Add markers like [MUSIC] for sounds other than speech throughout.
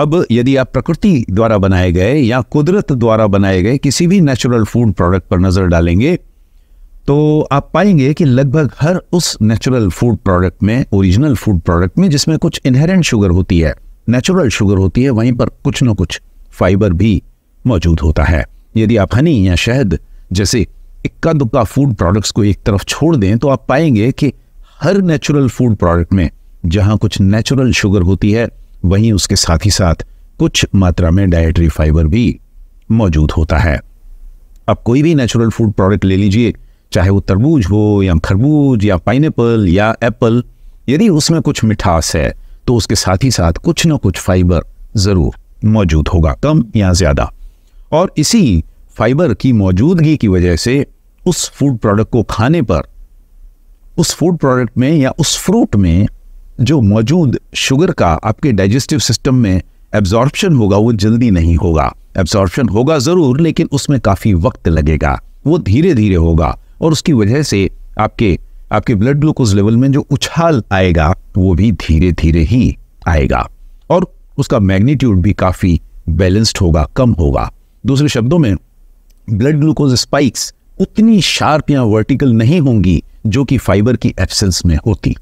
अब यदि आप प्रकृति द्वारा बनाए गए या कुदरत द्वारा बनाए गए किसी भी नेचुरल फूड प्रोडक्ट पर नज़र डालेंगे तो आप पाएंगे कि लगभग हर उस नेचुरल फूड प्रोडक्ट में ओरिजिनल फूड प्रोडक्ट में जिसमें कुछ इनहेरेंट शुगर होती है नेचुरल शुगर होती है वहीं पर कुछ ना कुछ फाइबर भी मौजूद होता है यदि आप हनी या शहद जैसे इक्का दुक्का फूड प्रोडक्ट्स को एक तरफ छोड़ दें तो आप पाएंगे कि हर नेचुरल फूड प्रोडक्ट में जहाँ कुछ नेचुरल शुगर होती है वहीं उसके साथ ही साथ कुछ मात्रा में डायट्री फाइबर भी मौजूद होता है अब कोई भी नेचुरल फूड प्रोडक्ट ले लीजिए चाहे वो तरबूज हो या खरबूज या पाइनएप्पल या एप्पल यदि उसमें कुछ मिठास है तो उसके साथ ही साथ कुछ ना कुछ फाइबर ज़रूर मौजूद होगा कम या ज़्यादा और इसी फाइबर की मौजूदगी की वजह से उस फूड प्रोडक्ट को खाने पर उस फूड प्रोडक्ट में या उस फ्रूट में जो मौजूद शुगर का आपके डाइजेस्टिव सिस्टम में एब्जॉर्प्शन होगा वो जल्दी नहीं होगा एब्जॉर्प्शन होगा ज़रूर लेकिन उसमें काफ़ी वक्त लगेगा वो धीरे धीरे होगा और उसकी वजह से आपके आपके ब्लड ग्लूकोज लेवल में जो उछाल आएगा वो भी धीरे धीरे ही आएगा और उसका मैग्नीट्यूड भी काफ़ी बैलेंस्ड होगा कम होगा दूसरे शब्दों में ब्लड ग्लूकोज स्पाइक्स उतनी शार्प या वर्टिकल नहीं होंगी जो कि फाइबर की एब्सेंस में होती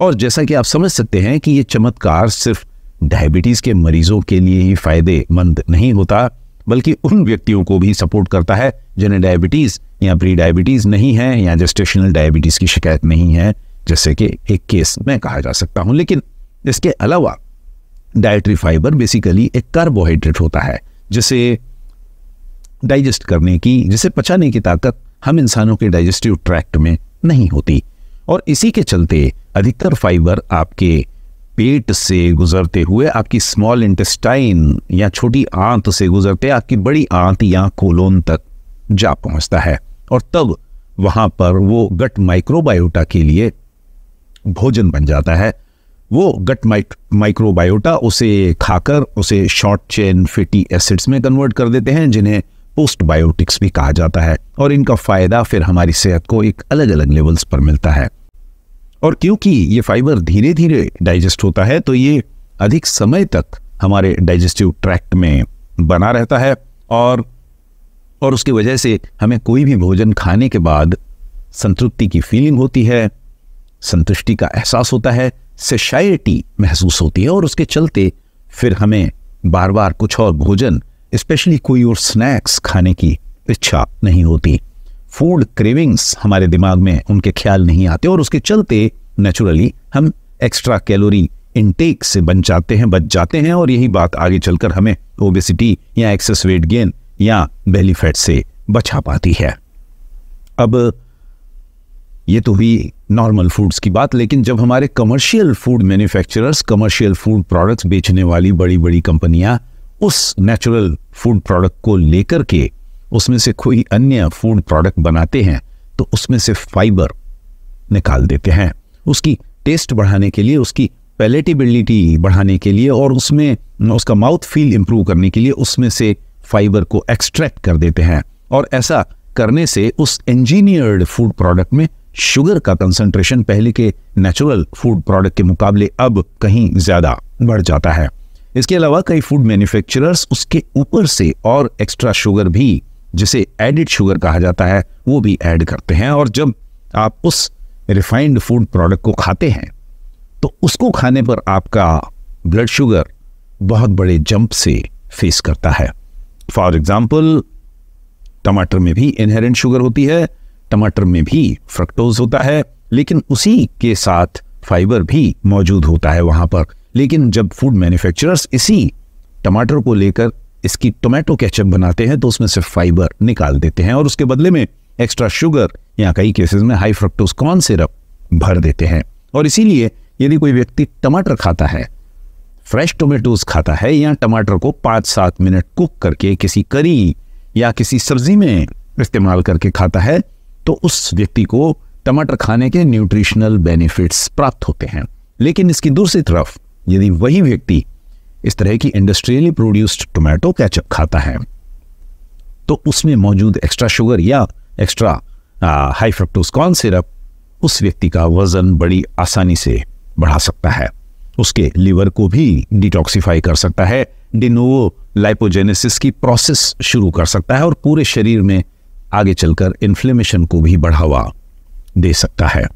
और जैसा कि आप समझ सकते हैं कि ये चमत्कार सिर्फ डायबिटीज के मरीजों के लिए ही फायदेमंद नहीं होता बल्कि उन व्यक्तियों को भी सपोर्ट करता है जिन्हें डायबिटीज या प्री डायबिटीज नहीं है या जेस्टेशनल डायबिटीज की शिकायत नहीं है जैसे कि एक केस में कहा जा सकता हूं लेकिन इसके अलावा डायट्री फाइबर बेसिकली एक कार्बोहाइड्रेट होता है जिसे डाइजेस्ट करने की जिसे पचाने की ताकत हम इंसानों के डाइजेस्टिव ट्रैक्ट में नहीं होती और इसी के चलते अधिकतर फाइबर आपके पेट से गुजरते हुए आपकी स्मॉल इंटेस्टाइन या छोटी आंत से गुजरते आपकी बड़ी आंत या कोलोन तक जा पहुंचता है और तब वहां पर वो गट माइक्रोबायोटा के लिए भोजन बन जाता है वो गट माइक्रोबायोटा उसे खाकर उसे शॉर्ट चेन फिटी एसिड्स में कन्वर्ट कर देते हैं जिन्हें पोस्ट बायोटिक्स भी कहा जाता है और इनका फ़ायदा फिर हमारी सेहत को एक अलग अलग लेवल्स पर मिलता है और क्योंकि ये फाइबर धीरे धीरे डाइजेस्ट होता है तो ये अधिक समय तक हमारे डाइजेस्टिव ट्रैक्ट में बना रहता है और और उसकी वजह से हमें कोई भी भोजन खाने के बाद संतृप्ति की फीलिंग होती है संतुष्टि का एहसास होता है सेशाइटी महसूस होती है और उसके चलते फिर हमें बार बार कुछ और भोजन स्पेशली कोई और स्नैक्स खाने की इच्छा नहीं होती फूड क्रेविंग्स हमारे दिमाग में उनके ख्याल नहीं आते और उसके चलते नेचुरली हम एक्स्ट्रा कैलोरी इनटेक से बन जाते हैं बच जाते हैं और यही बात आगे चलकर हमें ओबेसिटी या एक्सेस वेट गेन या बेली फैट से बचा पाती है अब ये तो हुई नॉर्मल फूड्स की बात लेकिन जब हमारे commercial food manufacturers commercial food products बेचने वाली बड़ी बड़ी कंपनियां उस नेचुरल फूड प्रोडक्ट को लेकर के उसमें से कोई अन्य फूड प्रोडक्ट बनाते हैं तो उसमें से फाइबर निकाल देते हैं उसकी टेस्ट बढ़ाने के लिए उसकी पैलेटिबिलिटी बढ़ाने के लिए और उसमें उसका माउथ फील इम्प्रूव करने के लिए उसमें से फाइबर को एक्सट्रैक्ट कर देते हैं और ऐसा करने से उस इंजीनियर्ड फूड प्रोडक्ट में शुगर का कंसंट्रेशन पहले के नेचुरल फूड प्रोडक्ट के मुकाबले अब कहीं ज़्यादा बढ़ जाता है इसके अलावा कई फूड मैन्युफैक्चरर्स उसके ऊपर से और एक्स्ट्रा शुगर भी जिसे एडिड शुगर कहा जाता है वो भी ऐड करते हैं और जब आप उस रिफाइंड फूड प्रोडक्ट को खाते हैं तो उसको खाने पर आपका ब्लड शुगर बहुत बड़े जंप से फेस करता है फॉर एग्ज़ाम्पल टमाटर में भी इनहेरेंट शुगर होती है टमाटर में भी फ्रक्टोज होता है लेकिन उसी के साथ फाइबर भी मौजूद होता है वहाँ पर लेकिन जब फूड मैन्युफैक्चरर्स इसी टमाटर को लेकर इसकी टोमेटो केचप बनाते हैं तो उसमें से फाइबर निकाल देते हैं और उसके बदले में एक्स्ट्रा शुगर या कई केसेस में हाई फ्रक्टोज कॉर्न सिरप भर देते हैं और इसीलिए यदि कोई व्यक्ति टमाटर खाता है फ्रेश टोमेटोज खाता है या टमाटर को पाँच सात मिनट कुक करके किसी करी या किसी सब्जी में इस्तेमाल करके खाता है तो उस व्यक्ति को टमाटर खाने के न्यूट्रिशनल बेनिफिट्स प्राप्त होते हैं लेकिन इसकी दूसरी तरफ यदि वही व्यक्ति इस तरह की इंडस्ट्रियली प्रोड्यूस्ड टोमेटो कैचअप खाता है तो उसमें मौजूद एक्स्ट्रा शुगर या extra high fructose corn syrup उस व्यक्ति का वजन बड़ी आसानी से बढ़ा सकता है उसके लीवर को भी डिटॉक्सीफाई कर सकता है डिनोवो लाइपोजेनेसिस की प्रोसेस शुरू कर सकता है और पूरे शरीर में आगे चलकर इन्फ्लेमेशन को भी बढ़ावा दे सकता है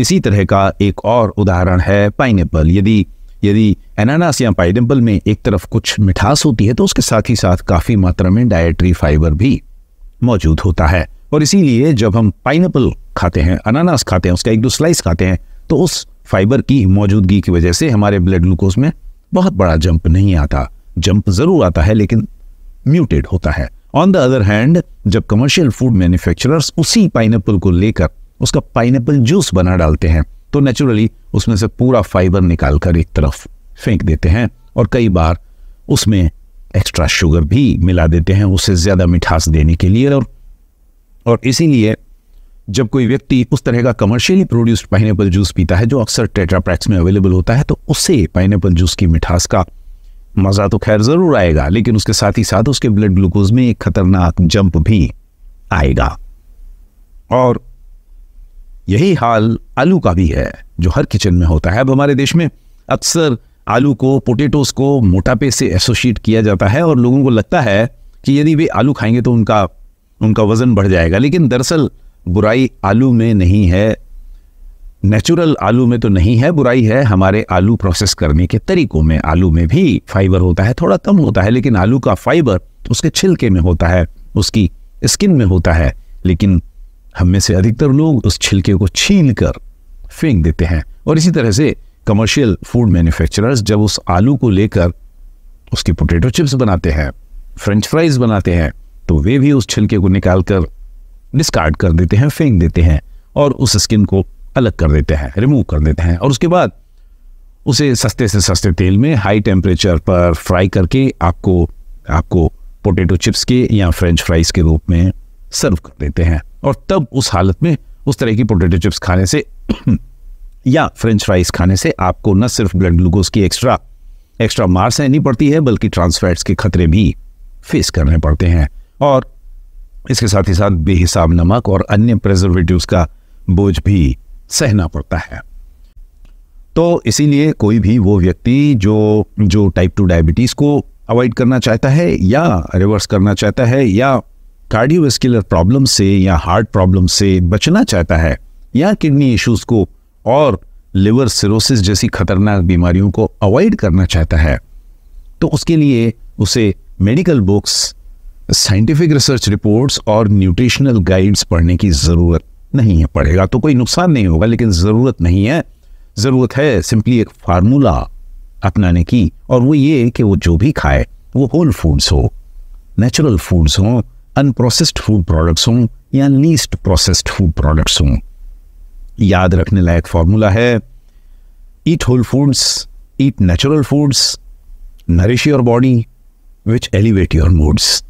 इसी तरह का एक और उदाहरण है पाइनएप्पल यदि यदि एनानास या पाइडम्बल में एक तरफ कुछ मिठास होती है तो उसके साथ ही साथ काफ़ी मात्रा में डायट्री फाइबर भी मौजूद होता है और इसीलिए जब हम पाइनएपल खाते हैं अनानास खाते हैं उसका एक दो स्लाइस खाते हैं तो उस फाइबर की मौजूदगी की वजह से हमारे ब्लड ग्लूकोज में बहुत बड़ा जंप नहीं आता जंप ज़रूर आता है लेकिन म्यूटेड होता है ऑन द अदर हैंड जब कमर्शियल फूड मैन्युफैक्चरर्स उसी पाइनएप्पल को लेकर उसका पाइनएप्पल जूस बना डालते हैं तो नेचुरली उसमें से पूरा फाइबर निकाल कर एक तरफ फेंक देते हैं और कई बार उसमें एक्स्ट्रा शुगर भी मिला देते हैं उससे ज़्यादा मिठास देने के लिए और और इसीलिए जब कोई व्यक्ति उस तरह का कमर्शियली प्रोड्यूस्ड पाइनएपल जूस पीता है जो अक्सर टेट्रापैक्स में अवेलेबल होता है तो उससे पाइनएपल जूस की मिठास का मज़ा तो खैर ज़रूर आएगा लेकिन उसके साथ ही साथ उसके ब्लड ग्लूकोज में एक खतरनाक जंप भी आएगा और यही हाल आलू का भी है जो हर किचन में होता है अब हमारे देश में अक्सर आलू को पोटेटोस को मोटापे से एसोशिएट किया जाता है और लोगों को लगता है कि यदि वे आलू खाएंगे तो उनका उनका वज़न बढ़ जाएगा लेकिन दरअसल बुराई आलू में नहीं है नेचुरल आलू में तो नहीं है बुराई है हमारे आलू प्रोसेस करने के तरीकों में आलू में भी फाइबर होता है थोड़ा कम होता है लेकिन आलू का फाइबर उसके छिलके में होता है उसकी स्किन में होता है लेकिन हम में से अधिकतर लोग उस छिलके को छील कर फेंक देते हैं और इसी तरह से कमर्शियल फूड मैन्युफैक्चरर्स जब उस आलू को लेकर उसके पोटैटो चिप्स बनाते हैं फ्रेंच फ्राइज बनाते हैं तो वे भी उस छिलके को निकाल कर डिस्कार्ड कर देते हैं फेंक देते हैं और उस स्किन को अलग कर देते हैं रिमूव कर देते हैं और उसके बाद उसे सस्ते से सस्ते तेल में हाई टेम्परेचर पर फ्राई करके आपको आपको पोटैटो चिप्स के या फ्रेंच फ्राइज के रूप में सर्व कर देते हैं और तब उस हालत में उस तरह की पोटेटो चिप्स खाने से [CLEARS THROAT] या फ्रेंच फ्राइज खाने से आपको न सिर्फ ब्लड ग्लूकोज की एक्स्ट्रा एक्स्ट्रा मार सहनी पड़ती है बल्कि ट्रांसफैट्स के खतरे भी फेस करने पड़ते हैं और इसके साथ ही साथ बेहिसाब नमक और अन्य प्रजर्वेटिव का बोझ भी सहना पड़ता है तो इसीलिए कोई भी वो व्यक्ति जो जो टाइप टू डायबिटीज़ को अवॉइड करना चाहता है या रिवर्स करना चाहता है या कार्डियोवेस्कुलर प्रॉब्लम से या हार्ट प्रॉब्लम से बचना चाहता है या किडनी इश्यूज को और लिवर सिरोसिस जैसी खतरनाक बीमारियों को अवॉइड करना चाहता है तो उसके लिए उसे medical books scientific research reports और न्यूट्रिशनल गाइड्स पढ़ने की ज़रूरत नहीं है पढ़ेगा तो कोई नुकसान नहीं होगा लेकिन ज़रूरत नहीं है ज़रूरत है सिंपली एक फार्मूला अपनाने की और वो ये कि वो जो भी खाए वो होल फूड्स हो नेचुरल फूड्स हों अनप्रोसेस्ड फूड प्रोडक्ट्स हों या लीस्ट प्रोसेस्ड फूड प्रोडक्ट्स हों याद रखने लायक फॉर्मूला है eat whole foods eat natural foods nourish your body which elevate your moods